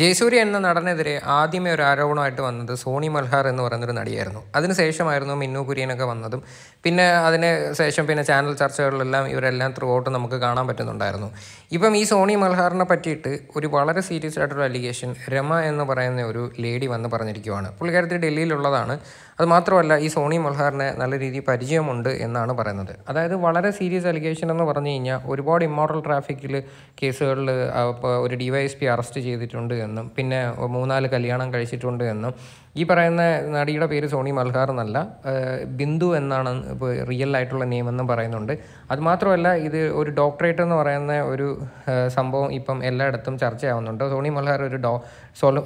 ജയസൂര്യ എന്ന നടനെതിരെ ആദ്യമേ ഒരു ആരോപണമായിട്ട് വന്നത് സോണി മൽഹാർ എന്ന് പറയുന്നൊരു നടിയായിരുന്നു അതിനുശേഷമായിരുന്നു മിന്നു കുര്യനൊക്കെ വന്നതും പിന്നെ അതിന് ശേഷം പിന്നെ ചാനൽ ചർച്ചകളിലെല്ലാം ഇവരെല്ലാം ത്രൂ ഔട്ട് നമുക്ക് കാണാൻ പറ്റുന്നുണ്ടായിരുന്നു ഇപ്പം ഈ സോണി മൽഹാറിനെ പറ്റിയിട്ട് ഒരു വളരെ സീരിയസ് ആയിട്ടുള്ള അലിഗേഷൻ രമ എന്ന് പറയുന്ന ഒരു ലേഡി വന്ന് പറഞ്ഞിരിക്കുവാണ് പുള്ളിക്കാരത്തിൽ ഡൽഹിയിലുള്ളതാണ് അത് മാത്രമല്ല ഈ സോണി മൽഹാറിനെ നല്ല രീതിയിൽ പരിചയമുണ്ട് എന്നാണ് പറയുന്നത് അതായത് വളരെ സീരിയസ് അലിഗേഷൻ എന്ന് പറഞ്ഞു കഴിഞ്ഞാൽ ഒരുപാട് ഇമ്മോറൽ ട്രാഫിക്കിൽ കേസുകളിൽ ഒരു ഡിവൈഎസ് പി അറസ്റ്റ് ചെയ്തിട്ടുണ്ട് എന്നും പിന്നെ മൂന്നാല് കല്യാണം കഴിച്ചിട്ടുണ്ട് എന്നും ഈ പറയുന്ന നടിയുടെ പേര് സോണി മൽഹാർ എന്നല്ല ബിന്ദു എന്നാണ് ഇപ്പോൾ റിയൽ ആയിട്ടുള്ള നെയിം എന്നും പറയുന്നുണ്ട് അതുമാത്രമല്ല ഇത് ഒരു ഡോക്ടറേറ്റ് എന്ന് പറയുന്ന ഒരു സംഭവം ഇപ്പം എല്ലായിടത്തും ചർച്ചയാവുന്നുണ്ട് സോണി മൽഹാർ ഒരു ഡോ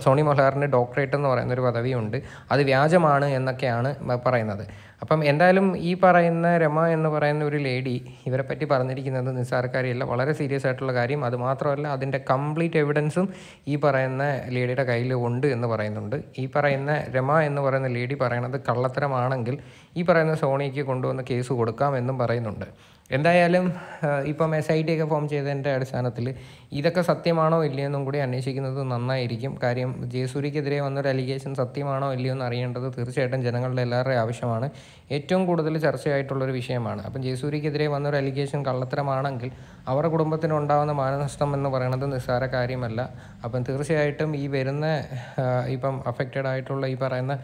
സോണി മൽഹാറിൻ്റെ ഡോക്ടറേറ്റ് എന്ന് പറയുന്ന ഒരു പദവിയുണ്ട് അത് വ്യാജമാണ് എന്നൊക്കെയാണ് പറയുന്നത് അപ്പം എന്തായാലും ഈ പറയുന്ന രമ എന്ന് പറയുന്ന ഒരു ലേഡി പറ്റി പറഞ്ഞിരിക്കുന്നത് നിസ്സാരക്കാരിയല്ല വളരെ സീരിയസ് ആയിട്ടുള്ള കാര്യം അതുമാത്രമല്ല അതിൻ്റെ കംപ്ലീറ്റ് എവിഡൻസും ഈ പറയുന്ന ലേഡിയുടെ കയ്യിൽ ഉണ്ട് എന്ന് പറയുന്നുണ്ട് ഈ പറയുന്ന രമ എന്ന് പറയുന്ന ലേഡി പറയണത് കള്ളത്തരമാണെങ്കിൽ ഈ പറയുന്ന സോണിക്ക് കൊണ്ടുവന്ന് കേസ് കൊടുക്കാം എന്നും പറയുന്നുണ്ട് എന്തായാലും ഇപ്പം എസ് ഐ ടി ഒക്കെ ഫോം ചെയ്തതിൻ്റെ അടിസ്ഥാനത്തിൽ ഇതൊക്കെ സത്യമാണോ ഇല്ലയെന്നും കൂടി അന്വേഷിക്കുന്നത് നന്നായിരിക്കും കാര്യം ജയസൂരിക്കെതിരെ വന്നൊരു അലിഗേഷൻ സത്യമാണോ ഇല്ലയോ എന്ന് അറിയേണ്ടത് തീർച്ചയായിട്ടും ജനങ്ങളുടെ എല്ലാവരുടെയും ആവശ്യമാണ് ഏറ്റവും കൂടുതൽ ചർച്ചയായിട്ടുള്ളൊരു വിഷയമാണ് അപ്പം ജയസൂരിക്കെതിരെ വന്നൊരു അലിഗേഷൻ കള്ളത്തരമാണെങ്കിൽ അവരുടെ കുടുംബത്തിന് ഉണ്ടാകുന്ന മാനനഷ്ടം എന്ന് പറയുന്നത് നിസ്സാര കാര്യമല്ല അപ്പം തീർച്ചയായിട്ടും ഈ വരുന്ന ഇപ്പം അഫക്റ്റഡ് ആയിട്ടുള്ള ഈ പറയുന്ന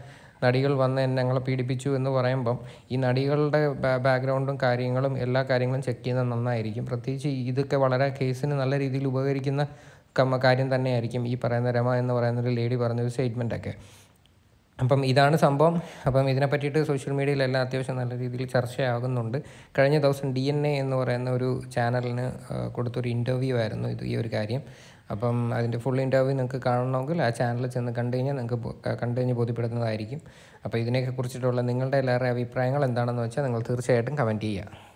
നടികൾ വന്ന് ഞങ്ങളെ പീഡിപ്പിച്ചു എന്ന് പറയുമ്പം ഈ നടികളുടെ ബാക്ക്ഗ്രൗണ്ടും കാര്യങ്ങളും എല്ലാ കാര്യങ്ങളും ചെക്ക് ചെയ്യുന്നത് നന്നായിരിക്കും പ്രത്യേകിച്ച് ഇതൊക്കെ വളരെ കേസിന് നല്ല രീതിയിൽ ഉപകരിക്കുന്ന കാര്യം തന്നെയായിരിക്കും ഈ പറയുന്ന രമ എന്ന് പറയുന്ന ഒരു ലേഡി പറഞ്ഞൊരു സ്റ്റേറ്റ്മെൻറ്റൊക്കെ അപ്പം ഇതാണ് സംഭവം അപ്പം ഇതിനെ പറ്റിയിട്ട് സോഷ്യൽ മീഡിയയിലെല്ലാം അത്യാവശ്യം നല്ല രീതിയിൽ ചർച്ചയാകുന്നുണ്ട് കഴിഞ്ഞ ദിവസം ഡി എൻ എ എന്ന് പറയുന്ന ഒരു ചാനലിന് കൊടുത്തൊരു ഇൻ്റർവ്യൂ ആയിരുന്നു ഇത് ഈ ഒരു കാര്യം അപ്പം അതിൻ്റെ ഫുൾ ഇൻ്റർവ്യൂ നിങ്ങൾക്ക് കാണണമെങ്കിൽ ആ ചാനലിൽ ചെന്ന് കണ്ടു കഴിഞ്ഞാൽ നിങ്ങൾക്ക് കണ്ടു കഴിഞ്ഞ് ബോധ്യപ്പെടുന്നതായിരിക്കും അപ്പോൾ കുറിച്ചിട്ടുള്ള നിങ്ങളുടെ എല്ലാവരുടെ അഭിപ്രായങ്ങൾ എന്താണെന്ന് വെച്ചാൽ നിങ്ങൾ തീർച്ചയായിട്ടും കമൻറ്റ് ചെയ്യുക